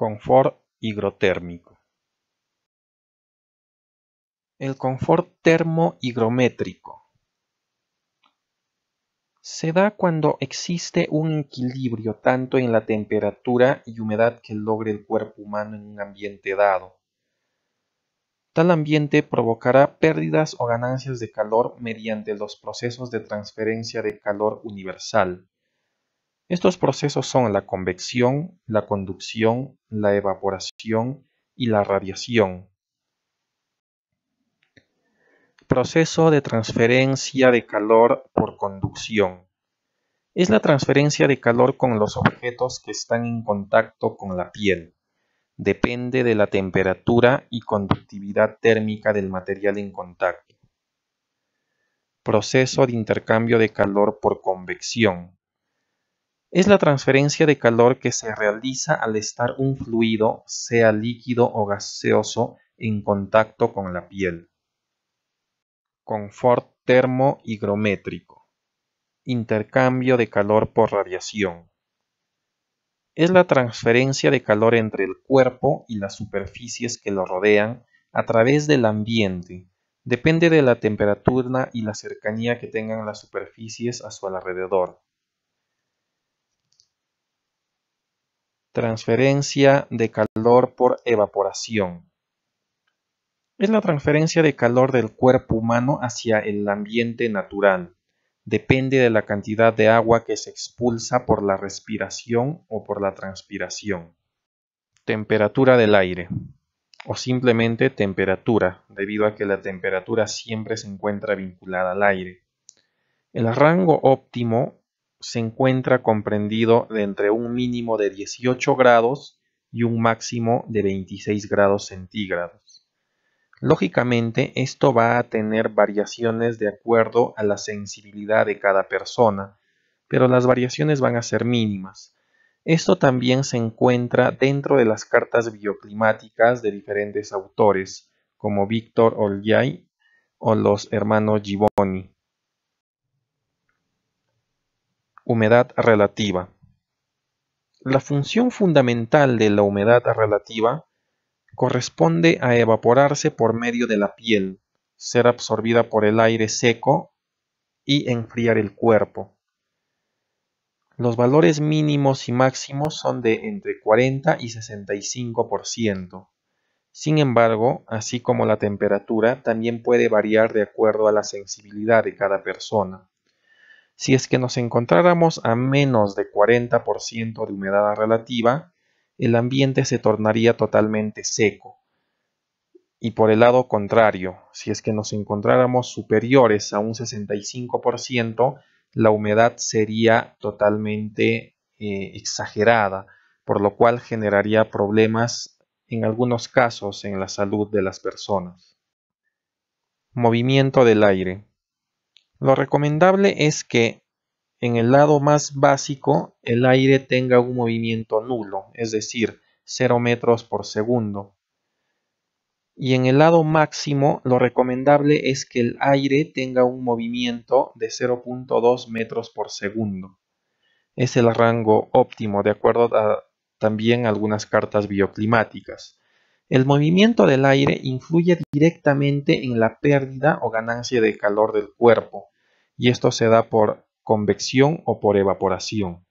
Confort higrotérmico. El confort termohigrométrico se da cuando existe un equilibrio tanto en la temperatura y humedad que logre el cuerpo humano en un ambiente dado. Tal ambiente provocará pérdidas o ganancias de calor mediante los procesos de transferencia de calor universal. Estos procesos son la convección, la conducción, la evaporación y la radiación. Proceso de transferencia de calor por conducción. Es la transferencia de calor con los objetos que están en contacto con la piel. Depende de la temperatura y conductividad térmica del material en contacto. Proceso de intercambio de calor por convección es la transferencia de calor que se realiza al estar un fluido, sea líquido o gaseoso, en contacto con la piel. Confort termohigrométrico. Intercambio de calor por radiación. Es la transferencia de calor entre el cuerpo y las superficies que lo rodean a través del ambiente. Depende de la temperatura y la cercanía que tengan las superficies a su alrededor. Transferencia de calor por evaporación. Es la transferencia de calor del cuerpo humano hacia el ambiente natural. Depende de la cantidad de agua que se expulsa por la respiración o por la transpiración. Temperatura del aire o simplemente temperatura, debido a que la temperatura siempre se encuentra vinculada al aire. El rango óptimo se encuentra comprendido de entre un mínimo de 18 grados y un máximo de 26 grados centígrados. Lógicamente, esto va a tener variaciones de acuerdo a la sensibilidad de cada persona, pero las variaciones van a ser mínimas. Esto también se encuentra dentro de las cartas bioclimáticas de diferentes autores, como Víctor Olgay o los hermanos Giboni. Humedad relativa. La función fundamental de la humedad relativa corresponde a evaporarse por medio de la piel, ser absorbida por el aire seco y enfriar el cuerpo. Los valores mínimos y máximos son de entre 40 y 65%. Sin embargo, así como la temperatura, también puede variar de acuerdo a la sensibilidad de cada persona si es que nos encontráramos a menos de 40% de humedad relativa, el ambiente se tornaría totalmente seco. Y por el lado contrario, si es que nos encontráramos superiores a un 65%, la humedad sería totalmente eh, exagerada, por lo cual generaría problemas en algunos casos en la salud de las personas. Movimiento del aire. Lo recomendable es que en el lado más básico el aire tenga un movimiento nulo, es decir, 0 metros por segundo. Y en el lado máximo lo recomendable es que el aire tenga un movimiento de 0.2 metros por segundo. Es el rango óptimo de acuerdo a también algunas cartas bioclimáticas. El movimiento del aire influye directamente en la pérdida o ganancia de calor del cuerpo y esto se da por convección o por evaporación.